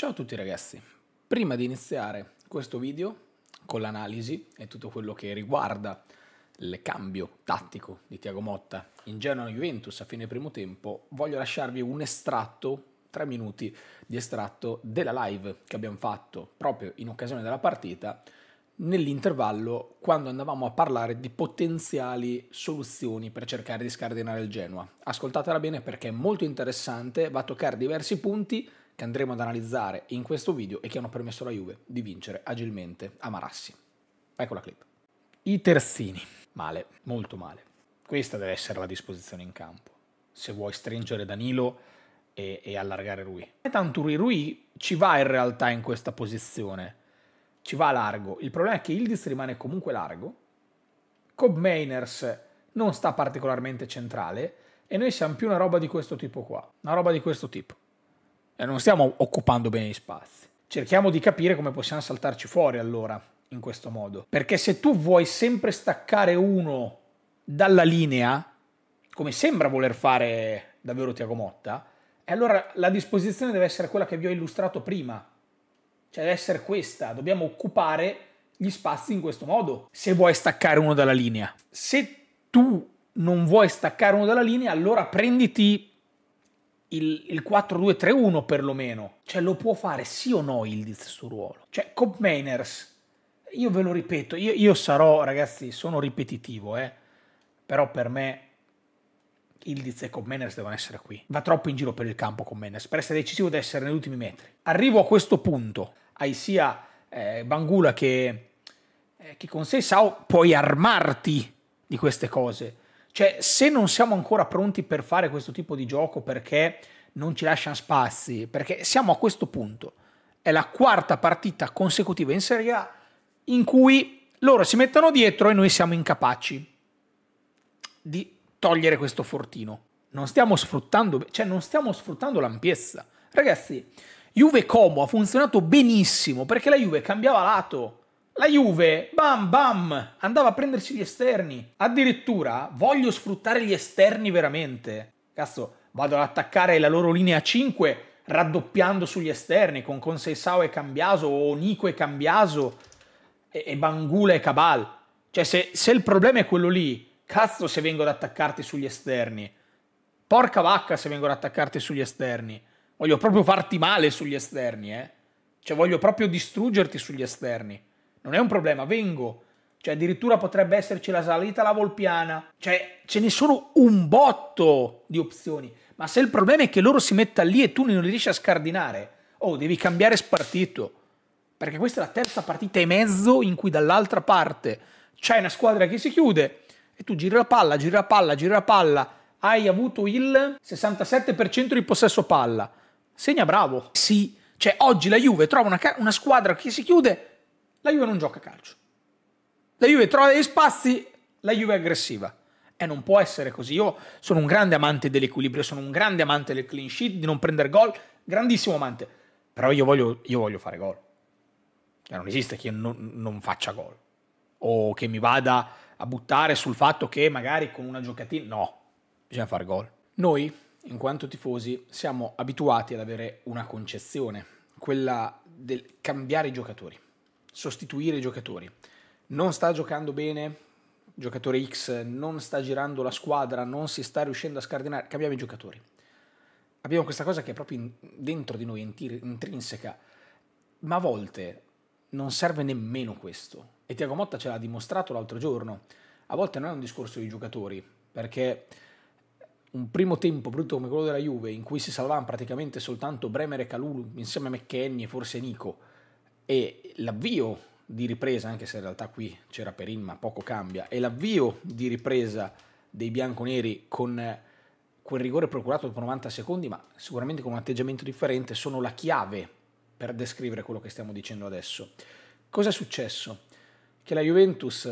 Ciao a tutti ragazzi, prima di iniziare questo video con l'analisi e tutto quello che riguarda il cambio tattico di Tiago Motta in Genoa-Juventus a fine primo tempo, voglio lasciarvi un estratto, tre minuti di estratto della live che abbiamo fatto proprio in occasione della partita nell'intervallo quando andavamo a parlare di potenziali soluzioni per cercare di scardinare il Genoa. Ascoltatela bene perché è molto interessante, va a toccare diversi punti che andremo ad analizzare in questo video e che hanno permesso alla Juve di vincere agilmente a Marassi. Ecco la clip. I terzini. Male, molto male. Questa deve essere la disposizione in campo. Se vuoi stringere Danilo e, e allargare Rui. E tanto Rui, Rui ci va in realtà in questa posizione. Ci va largo. Il problema è che Ildis rimane comunque largo. Cobb Mainers non sta particolarmente centrale. E noi siamo più una roba di questo tipo qua. Una roba di questo tipo. Eh, non stiamo occupando bene gli spazi. Cerchiamo di capire come possiamo saltarci fuori allora in questo modo. Perché se tu vuoi sempre staccare uno dalla linea, come sembra voler fare davvero Tiago Motta, e eh, allora la disposizione deve essere quella che vi ho illustrato prima. Cioè deve essere questa, dobbiamo occupare gli spazi in questo modo, se vuoi staccare uno dalla linea. Se tu non vuoi staccare uno dalla linea, allora prenditi il, il 4-2-3-1 perlomeno. Cioè lo può fare sì o no Ildiz sul ruolo. Cioè Cobb Mainers, io ve lo ripeto, io, io sarò, ragazzi, sono ripetitivo, eh, però per me Ildiz e Cobb Mainers devono essere qui. Va troppo in giro per il campo Cobb Mainers, per essere decisivo deve essere negli ultimi metri. Arrivo a questo punto, hai sia eh, Bangula che, eh, che con Seisao puoi armarti di queste cose cioè, se non siamo ancora pronti per fare questo tipo di gioco perché non ci lasciano spazi, perché siamo a questo punto, è la quarta partita consecutiva in Serie A in cui loro si mettono dietro e noi siamo incapaci di togliere questo fortino. Non stiamo sfruttando, cioè non stiamo sfruttando l'ampiezza. Ragazzi, Juve Como ha funzionato benissimo perché la Juve cambiava lato la Juve, bam bam, andava a prendersi gli esterni. Addirittura voglio sfruttare gli esterni veramente. Cazzo, vado ad attaccare la loro linea 5 raddoppiando sugli esterni con Conseisao e Cambiaso o Nico e Cambiaso e, e Bangula e Cabal. Cioè, se, se il problema è quello lì, cazzo se vengo ad attaccarti sugli esterni. Porca vacca se vengo ad attaccarti sugli esterni. Voglio proprio farti male sugli esterni, eh. Cioè, voglio proprio distruggerti sugli esterni non è un problema, vengo. Cioè, addirittura potrebbe esserci la salita alla Volpiana. Cioè, ce ne sono un botto di opzioni. Ma se il problema è che loro si metta lì e tu non riesci a scardinare, oh, devi cambiare spartito. Perché questa è la terza partita e mezzo in cui dall'altra parte c'è una squadra che si chiude e tu giri la palla, giri la palla, giri la palla. Hai avuto il 67% di possesso palla. Segna bravo. Sì. Cioè, oggi la Juve trova una, una squadra che si chiude la Juve non gioca calcio. La Juve trova gli spazi, la Juve è aggressiva. E non può essere così. Io sono un grande amante dell'equilibrio, sono un grande amante del clean sheet, di non prendere gol, grandissimo amante. Però io voglio, io voglio fare gol. Cioè, non esiste che io non, non faccia gol. O che mi vada a buttare sul fatto che magari con una giocatina... No, bisogna fare gol. Noi, in quanto tifosi, siamo abituati ad avere una concezione, quella del cambiare i giocatori sostituire i giocatori. Non sta giocando bene, giocatore X, non sta girando la squadra, non si sta riuscendo a scardinare, cambiamo i giocatori. Abbiamo questa cosa che è proprio dentro di noi, intrinseca, ma a volte non serve nemmeno questo. E Tiago Motta ce l'ha dimostrato l'altro giorno. A volte non è un discorso di giocatori, perché un primo tempo brutto come quello della Juve, in cui si salvavano praticamente soltanto Bremer e Calulu insieme a McKenny e forse Nico, e l'avvio di ripresa, anche se in realtà qui c'era Perin ma poco cambia, e l'avvio di ripresa dei bianconeri con quel eh, rigore procurato dopo 90 secondi, ma sicuramente con un atteggiamento differente, sono la chiave per descrivere quello che stiamo dicendo adesso. Cos'è successo? Che la Juventus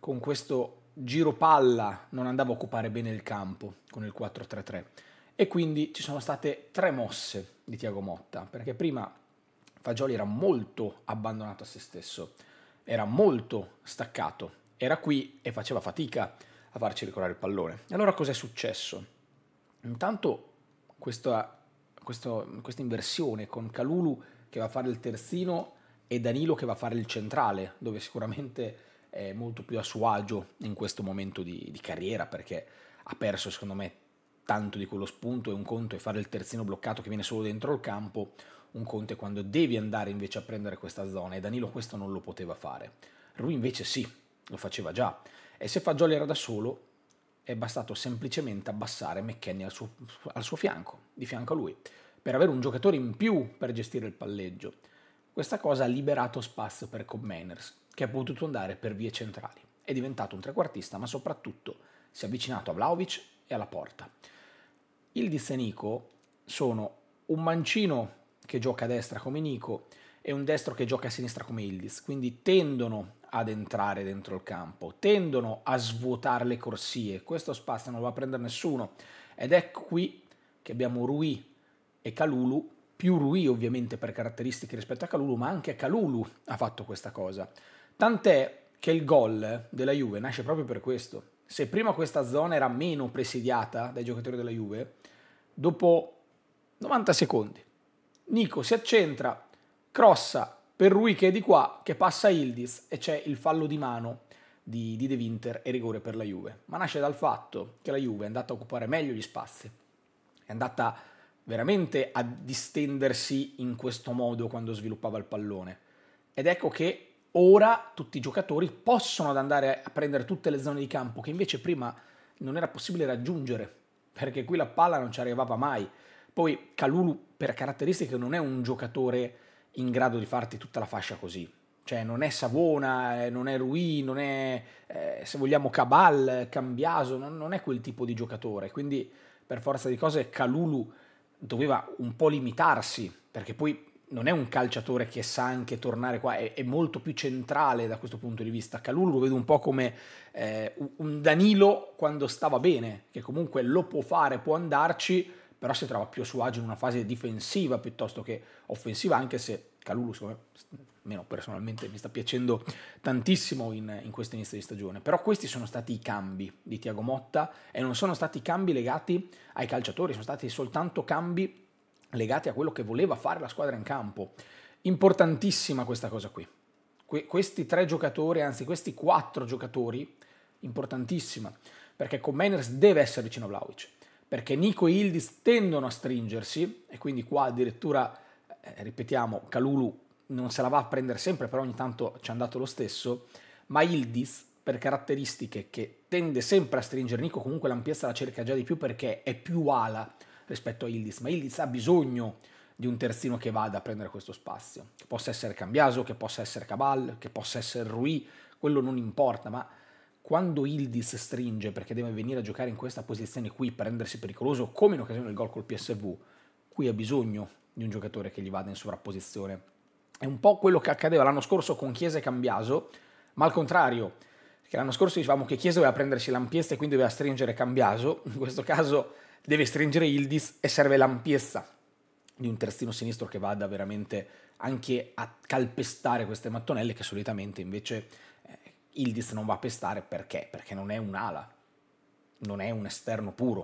con questo giro palla non andava a occupare bene il campo con il 4-3-3 e quindi ci sono state tre mosse di Tiago Motta, perché prima Fagioli era molto abbandonato a se stesso, era molto staccato, era qui e faceva fatica a farci ricorrere il pallone. E allora cos'è successo? Intanto questa, questa, questa inversione con Calulu che va a fare il terzino e Danilo che va a fare il centrale, dove sicuramente è molto più a suo agio in questo momento di, di carriera perché ha perso secondo me tanto di quello spunto e un conto è fare il terzino bloccato che viene solo dentro il campo, un conto è quando devi andare invece a prendere questa zona e Danilo questo non lo poteva fare. Rui invece sì, lo faceva già e se Fagioli era da solo è bastato semplicemente abbassare McKenny al, al suo, fianco, di fianco a lui, per avere un giocatore in più per gestire il palleggio. Questa cosa ha liberato spazio per cobb Manners, che ha potuto andare per vie centrali. È diventato un trequartista, ma soprattutto si è avvicinato a Vlaovic e alla porta. Il Diz e Nico sono un mancino che gioca a destra come Nico e un destro che gioca a sinistra come Illis, quindi tendono ad entrare dentro il campo, tendono a svuotare le corsie, questo spazio non lo va a prendere nessuno ed ecco qui che abbiamo Rui e Calulu, più Rui ovviamente per caratteristiche rispetto a Calulu, ma anche Calulu ha fatto questa cosa, tant'è che il gol della Juve nasce proprio per questo, se prima questa zona era meno presidiata dai giocatori della Juve, dopo 90 secondi Nico si accentra, crossa per Rui che è di qua, che passa Ildiz e c'è il fallo di mano di, di De Winter e rigore per la Juve. Ma nasce dal fatto che la Juve è andata a occupare meglio gli spazi, è andata veramente a distendersi in questo modo quando sviluppava il pallone. Ed ecco che ora tutti i giocatori possono andare a prendere tutte le zone di campo che invece prima non era possibile raggiungere perché qui la palla non ci arrivava mai. Poi Calulu per caratteristiche non è un giocatore in grado di farti tutta la fascia così. Cioè non è Savona, eh, non è Rui, non è eh, se vogliamo Cabal, Cambiaso, non, non è quel tipo di giocatore. Quindi per forza di cose Calulu doveva un po' limitarsi perché poi non è un calciatore che sa anche tornare qua, è, è, molto più centrale da questo punto di vista. Calulu lo vedo un po' come eh, un Danilo quando stava bene, che comunque lo può fare, può andarci, però si trova più a suo agio in una fase difensiva piuttosto che offensiva, anche se Calulu, secondo me, almeno personalmente, mi sta piacendo tantissimo in, in questo inizio di stagione. Però questi sono stati i cambi di Tiago Motta e non sono stati cambi legati ai calciatori, sono stati soltanto cambi legati a quello che voleva fare la squadra in campo. Importantissima questa cosa qui. Que- questi tre giocatori, anzi questi quattro giocatori, importantissima, perché con Manners deve essere vicino a Vlaovic, perché Nico e Ildiz tendono a stringersi e quindi qua addirittura, eh, ripetiamo, Calulu non se la va a prendere sempre, però ogni tanto ci è andato lo stesso, ma Ildiz per caratteristiche che tende sempre a stringere Nico, comunque l'ampiezza la cerca già di più perché è più ala rispetto a Ildiz, ma Ildiz ha bisogno di un terzino che vada a prendere questo spazio, che possa essere Cambiaso, che possa essere Cabal, che possa essere Rui, quello non importa, ma quando Ildiz stringe perché deve venire a giocare in questa posizione qui, prendersi pericoloso, come in occasione del gol col PSV, qui ha bisogno di un giocatore che gli vada in sovrapposizione. È un po' quello che accadeva l'anno scorso con Chiesa e Cambiaso, ma al contrario, perché l'anno scorso dicevamo che Chiesa doveva prendersi l'ampiezza e quindi doveva stringere Cambiaso, in questo caso deve stringere Ildis e serve l'ampiezza di un terzino sinistro che vada veramente anche a calpestare queste mattonelle che solitamente invece eh, Ildis non va a pestare perché? Perché non è un'ala, non è un esterno puro,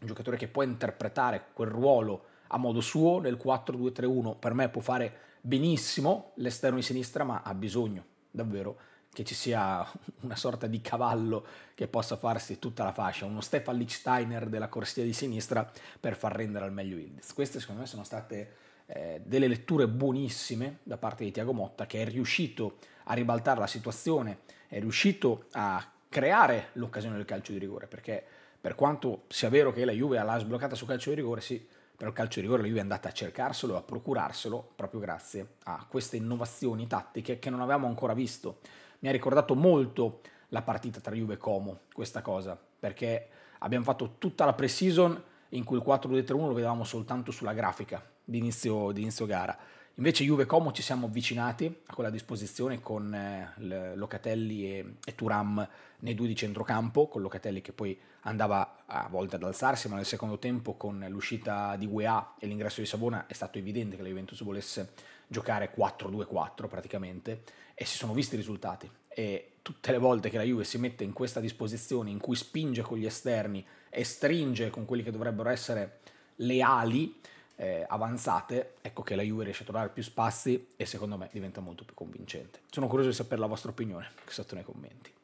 un giocatore che può interpretare quel ruolo a modo suo nel 4-2-3-1, per me può fare benissimo l'esterno di sinistra ma ha bisogno davvero di che ci sia una sorta di cavallo che possa farsi tutta la fascia, uno Stefan Lichsteiner della corsia di sinistra per far rendere al meglio Ildiz. Queste secondo me sono state eh, delle letture buonissime da parte di Tiago Motta che è riuscito a ribaltare la situazione, è riuscito a creare l'occasione del calcio di rigore, perché per quanto sia vero che la Juve l'ha sbloccata su calcio di rigore, sì, però il calcio di rigore la Juve è andata a cercarselo, a procurarselo, proprio grazie a queste innovazioni tattiche che non avevamo ancora visto mi ha ricordato molto la partita tra Juve e Como, questa cosa, perché abbiamo fatto tutta la pre-season in cui il 4-2-3-1 lo vedevamo soltanto sulla grafica di inizio gara. Invece Juve e Como ci siamo avvicinati a quella disposizione con eh, Locatelli e, e, Turam nei due di centrocampo, con Locatelli che poi andava a volte ad alzarsi, ma nel secondo tempo con l'uscita di UEA e l'ingresso di Savona è stato evidente che la Juventus volesse giocare 4-2-4 praticamente e si sono visti i risultati e tutte le volte che la Juve si mette in questa disposizione in cui spinge con gli esterni e stringe con quelli che dovrebbero essere le ali eh, avanzate, ecco che la Juve riesce a trovare più spazi e secondo me diventa molto più convincente. Sono curioso di sapere la vostra opinione sotto nei commenti.